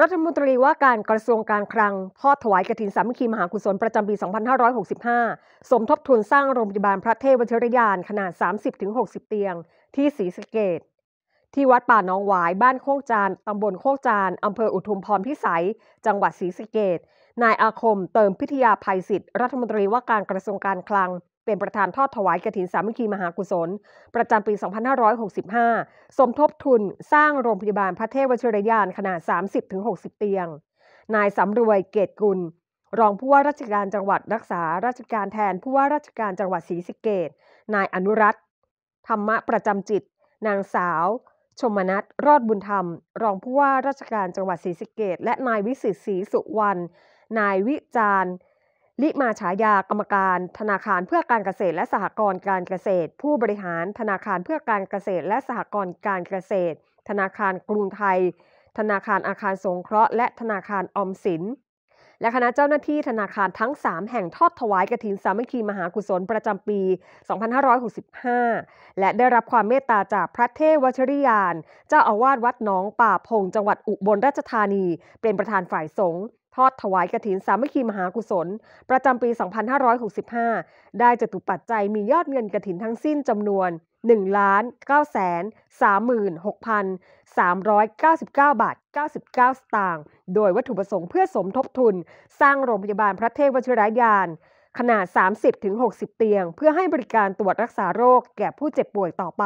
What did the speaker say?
รัฐมนตรีว่าการกระทรวงการคลังทอดถวายกระถินสามัคคีมหากุศลประจำปี 2565 สมทบทุนสร้างโรงพยาบาลพระเทพวชรยานขนาด 30-60 เตียงที่ศรีสะเกดที่วัดป่าน้องหวายบ้านโคกจาน ตำบลโคกจาน อำเภออุทุมพรพิสัย จังหวัดศรีสะเกดนายอาคม เติมพิทยาภัยศิษิ์รัฐมนตรีว่าการกระทรวงการคลังเป็นประธานทอดถวายกระถินสามัคคีมหากุศล ประจำปี 2565 สมทบทุนสร้างโรงพยาบาลพระเทพวชิรยานขนาด 30-60 เตียง นายสำรวยเกตกุล รองผู้ว่าราชการจังหวัดรักษา ราชการแทนผู้ว่าราชการจังหวัดศรีสิเกต นายอนุรัต ธรรมะประจำจิต นางสาว ชมนัทรอดบุญธรรม รองผู้ว่าราชการจังหวัดศรีสิเกต และนายวิสิทธิ์ศรีสุวรรณ นายวิจารณ์ลิมาฉายากรรมการ ธนาคารเพื่อการเกษตรและสหกรณ์การเกษตร ผู้บริหารธนาคารเพื่อการเกษตรและสหกรณ์การเกษตร ธนาคารกรุงไทย ธนาคารอาคารสงเคราะห์และธนาคารออมสิน และคณะเจ้าหน้าที่ธนาคารทั้ง 3 แห่งทอดถวายกระถิน สามัคคีมหากุศลประจำปี 2565 และได้รับความเมตตาจากพระเทวชริยาน เจ้าอาวาสวัดหนองป่าพง จังหวัดอุบลราชธานีเป็นประธานฝ่ายสงฆ์ทอดถวายกระถินสามัคคีมหากุศลประจำปี 2565 ได้จตุปัจจัยมียอดเงินกระถินทั้งสิ้นจำนวน 1 9 3 6 3 9 9 บาท 99 สตางค์ โดยวัตถุประสงค์เพื่อสมทบทุนสร้างโรงพยาบาลพระเทพวชิรยานขนาด 30-60 เตียงเพื่อให้บริการตรวจรักษาโรคแก่ผู้เจ็บป่วยต่อไป